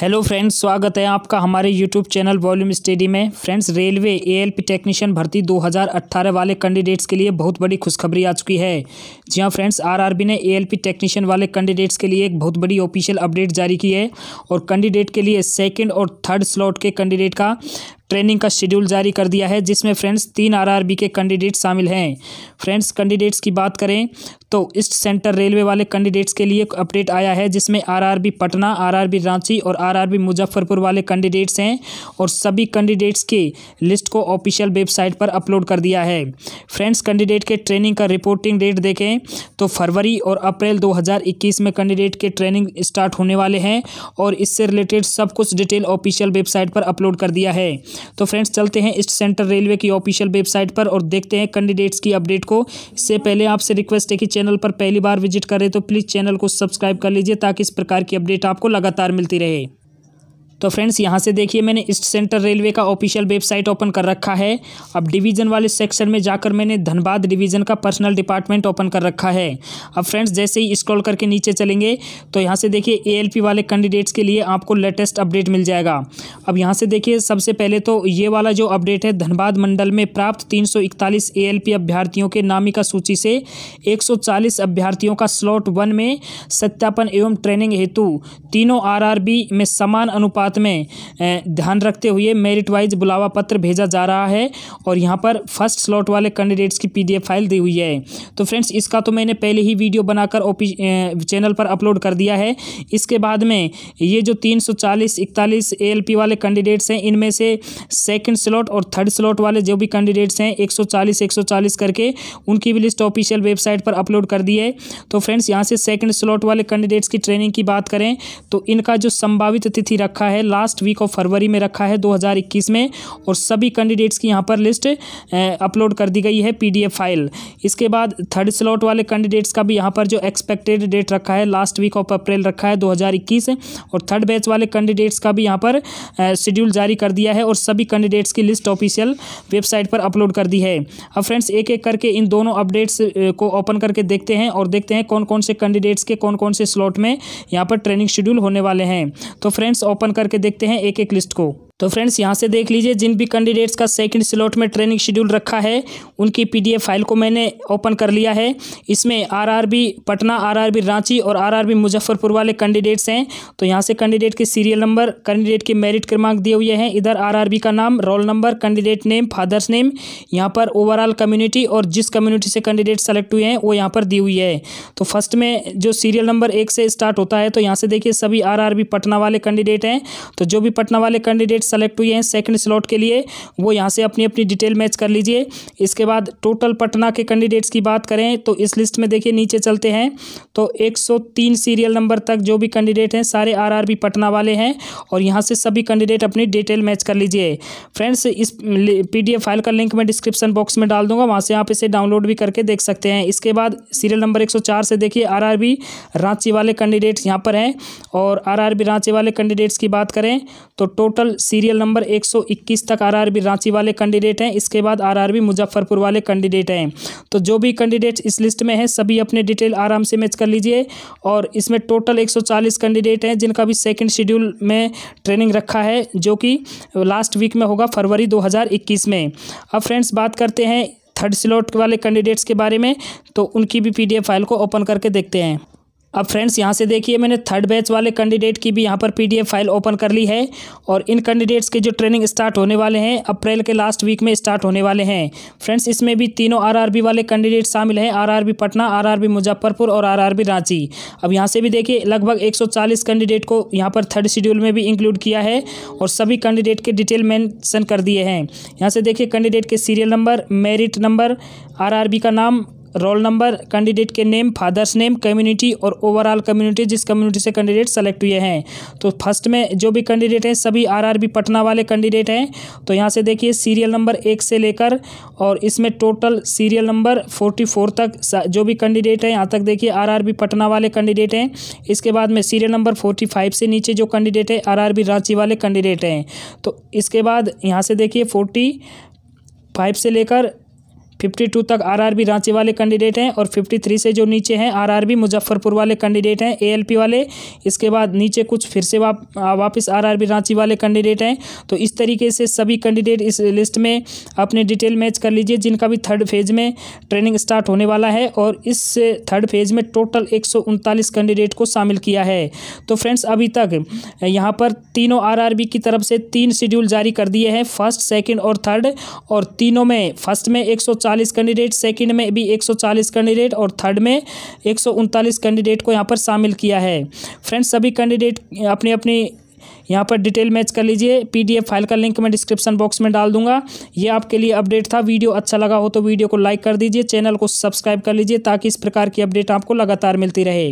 hello friends स्वागत है आपका हमारे यूट्यूब चैनल वॉल्यूम स्टडी में फ्रेंड्स रेलवे एएलपी टेक्नीशियन भर्ती 2018 वाले कैंडिडेट्स के लिए बहुत बड़ी खुशखबरी आ चुकी है जी हाँ फ्रेंड्स आरआरबी ने एएलपी टेक्नीशियन वाले कैंडिडेट्स के लिए एक बहुत बड़ी ऑफिशियल अपडेट जारी की है और कैंडिडेट के लिए सेकेंड और थर्ड स्लॉट के कैंडिडेट का ट्रेनिंग का शेड्यूल जारी कर दिया है जिसमें फ्रेंड्स तीन आरआरबी के कैंडिडेट शामिल हैं फ्रेंड्स कैंडिडेट्स की बात करें तो ईस्ट सेंटर रेलवे वाले कैंडिडेट्स के लिए अपडेट आया है जिसमें आरआरबी पटना आरआरबी रांची और आरआरबी मुजफ्फरपुर वाले कैंडिडेट्स हैं और सभी कैंडिडेट्स के लिस्ट को ऑफिशियल वेबसाइट पर अपलोड कर दिया है फ्रेंड्स कैंडिडेट के ट्रेनिंग का रिपोर्टिंग डेट देखें तो फरवरी और अप्रैल दो में कैंडिडेट के ट्रेनिंग स्टार्ट होने वाले हैं और इससे रिलेटेड सब कुछ डिटेल ऑफिशियल वेबसाइट पर अपलोड कर दिया है तो फ्रेंड्स चलते हैं ईस्ट सेंट्रल रेलवे की ऑफिशियल वेबसाइट पर और देखते हैं कैंडिडेट्स की अपडेट को इससे पहले आपसे रिक्वेस्ट है कि चैनल पर पहली बार विजिट करें तो प्लीज़ चैनल को सब्सक्राइब कर लीजिए ताकि इस प्रकार की अपडेट आपको लगातार मिलती रहे तो फ्रेंड्स यहाँ से देखिए मैंने ईस्ट सेंट्रल रेलवे का ऑफिशियल वेबसाइट ओपन कर रखा है अब डिवीज़न वाले सेक्शन में जाकर मैंने धनबाद डिवीज़न का पर्सनल डिपार्टमेंट ओपन कर रखा है अब फ्रेंड्स जैसे ही स्क्रॉल करके नीचे चलेंगे तो यहाँ से देखिए ए वाले कैंडिडेट्स के लिए आपको लेटेस्ट अपडेट मिल जाएगा अब यहाँ से देखिए सबसे पहले तो ये वाला जो अपडेट है धनबाद मंडल में प्राप्त तीन सौ इकतालीस अभ्यर्थियों के नामिका सूची से एक अभ्यर्थियों का स्लॉट वन में सत्यापन एवं ट्रेनिंग हेतु तीनों आर में समान अनुपात साथ में ध्यान रखते हुए मेरिट वाइज बुलावा पत्र भेजा जा रहा है और यहाँ पर फर्स्ट स्लॉट वाले कैंडिडेट्स की पीडीएफ फाइल दी हुई है तो फ्रेंड्स इसका तो मैंने पहले ही वीडियो बनाकर चैनल पर अपलोड कर दिया है इसके बाद में ये जो तीन सौ चालीस इकतालीस वाले कैंडिडेट्स हैं इनमें से सेकेंड स्लॉट और थर्ड स्लॉट वाले जो भी कैंडिडेट्स हैं एक सौ करके उनकी भी लिस्ट ऑफिशियल वेबसाइट पर अपलोड कर दी है तो फ्रेंड्स यहाँ से सेकंड स्लॉट वाले कैंडिडेट्स की ट्रेनिंग की बात करें तो इनका जो संभावित तिथि रखा है है लास्ट वीक ऑफ फरवरी में रखा है 2021 में और सभी कैंडिडेट्स की यहाँ पर लिस्ट अपलोड कर दी गई है पी फाइल इसके बाद थर्ड स्लॉट वाले कैंडिडेट्स का भी यहाँ पर जो एक्सपेक्टेड डेट रखा है लास्ट वीक ऑफ अप्रैल रखा है दो और थर्ड बैच वाले कैंडिडेट्स का भी यहाँ पर शेड्यूल जारी कर दिया है और सभी कैंडिडेट्स की लिस्ट ऑफिशियल वेबसाइट पर अपलोड कर दी है अब फ्रेंड्स एक एक करके इन दोनों अपडेट्स को ओपन करके देखते हैं और देखते हैं कौन कौन से कैंडिडेट्स के कौन कौन से स्लॉट में यहाँ पर ट्रेनिंग शेड्यूल होने वाले हैं तो फ्रेंड्स ओपन कर करके देखते हैं एक एक लिस्ट को तो फ्रेंड्स यहाँ से देख लीजिए जिन भी कैंडिडेट्स का सेकंड स्लॉट में ट्रेनिंग शेड्यूल रखा है उनकी पीडीएफ फाइल को मैंने ओपन कर लिया है इसमें आरआरबी पटना आरआरबी रांची और आरआरबी मुजफ्फरपुर वाले कैंडिडेट्स हैं तो यहाँ से कैंडिडेट के सीरियल नंबर कैंडिडेट के मेरिट क्रमांक दिए हुए हैं इधर आर का नाम roll number candidate name father's name यहाँ पर ओवरऑल कम्युनिटी और जिस कम्युनिटी से कैंडिडेट सेलेक्ट हुए हैं वो यहाँ पर दी हुई है तो फर्स्ट में जो सीरियल नंबर एक से स्टार्ट होता है तो यहाँ से देखिए सभी आर पटना वाले कैंडिडेट हैं तो जो भी पटना वाले कैंडिडेट सेलेक्ट हुए हैं सेकंड स्लॉट के लिए वो यहाँ से अपनी अपनी डिटेल मैच कर लीजिए इसके बाद टोटल पटना के कैंडिडेट्स की बात करें तो इस लिस्ट में देखिए नीचे चलते हैं तो 103 सीरियल नंबर तक जो भी कैंडिडेट हैं सारे आर पटना वाले हैं और यहाँ से सभी कैंडिडेट अपनी डिटेल मैच कर लीजिए फ्रेंड्स इस पी फाइल का लिंक मैं डिस्क्रिप्शन बॉक्स में डाल दूंगा वहाँ से आप इसे डाउनलोड भी करके देख सकते हैं इसके बाद सीरियल नंबर एक से देखिए आर रांची वाले कैंडिडेट्स यहाँ पर हैं और आरआरबी रांची वाले कैंडिडेट्स की बात करें तो टोटल सी सीरियल नंबर 121 तक आरआरबी रांची वाले कैंडिडेट हैं इसके बाद आरआरबी मुजफ्फरपुर वाले कैंडिडेट हैं तो जो भी कैंडिडेट इस लिस्ट में हैं सभी अपने डिटेल आराम से मैच कर लीजिए और इसमें टोटल 140 कैंडिडेट हैं जिनका भी सेकंड शेड्यूल में ट्रेनिंग रखा है जो कि लास्ट वीक में होगा फरवरी इक्कीस में अब फ्रेंड्स बात करते हैं थर्ड स्लॉट वाले कैंडिडेट्स के बारे में तो उनकी भी पीडीएफ फाइल को ओपन करके देखते हैं अब फ्रेंड्स यहाँ से देखिए मैंने थर्ड बैच वाले कैंडिडेट की भी यहाँ पर पीडीएफ फाइल ओपन कर ली है और इन कैंडिडेट्स के जो ट्रेनिंग स्टार्ट होने वाले हैं अप्रैल के लास्ट वीक में स्टार्ट होने वाले हैं फ्रेंड्स इसमें भी तीनों आरआरबी वाले कैंडिडेट शामिल हैं आरआरबी पटना आरआरबी मुजफ्फरपुर और आर रांची अब यहाँ से भी देखिए लगभग एक कैंडिडेट को यहाँ पर थर्ड शेड्यूल में भी इंक्लूड किया है और सभी कैंडिडेट के डिटेल मैंसन कर दिए हैं यहाँ से देखिए कैंडिडेट के सीरियल नंबर मेरिट नंबर आर का नाम रोल नंबर कैंडिडेट के नेम फादर्स नेम कम्युनिटी और ओवरऑल कम्युनिटी जिस कम्युनिटी से कैंडिडेट सेलेक्ट हुए हैं तो फर्स्ट में जो भी कैंडिडेट हैं सभी आरआरबी पटना वाले कैंडिडेट हैं तो यहाँ से देखिए सीरियल नंबर एक से लेकर और इसमें total serial number forty four तक जो भी कैंडिडेट हैं यहाँ तक देखिए आर पटना वाले कैंडिडेट हैं इसके बाद में सीरियल नंबर फोर्टी फाइव से नीचे जो कैंडिडेट है आर रांची वाले कैंडिडेट हैं तो इसके बाद यहाँ से देखिए फोर्टी फाइव से लेकर फिफ्टी टू तक आरआरबी रांची वाले कैंडिडेट हैं और फिफ्टी थ्री से जो नीचे हैं आरआरबी मुजफ्फरपुर वाले कैंडिडेट हैं एएलपी वाले इसके बाद नीचे कुछ फिर से वाप वापस आरआरबी रांची वाले कैंडिडेट हैं तो इस तरीके से सभी कैंडिडेट इस लिस्ट में अपने डिटेल मैच कर लीजिए जिनका भी थर्ड फेज में ट्रेनिंग स्टार्ट होने वाला है और इस थर्ड फेज में टोटल एक कैंडिडेट को शामिल किया है तो फ्रेंड्स अभी तक यहाँ पर तीनों बी की तरफ से तीन शेड्यूल जारी कर दिए हैं फर्स्ट सेकेंड और थर्ड और तीनों में फर्स्ट में एक 140 कैंडिडेट सेकंड में भी 140 कैंडिडेट और थर्ड में एक कैंडिडेट को यहाँ पर शामिल किया है फ्रेंड्स सभी कैंडिडेट अपनी अपनी यहाँ पर डिटेल मैच कर लीजिए पीडीएफ फाइल का लिंक मैं डिस्क्रिप्शन बॉक्स में डाल दूंगा ये आपके लिए अपडेट था वीडियो अच्छा लगा हो तो वीडियो को लाइक कर दीजिए चैनल को सब्सक्राइब कर लीजिए ताकि इस प्रकार की अपडेट आपको लगातार मिलती रहे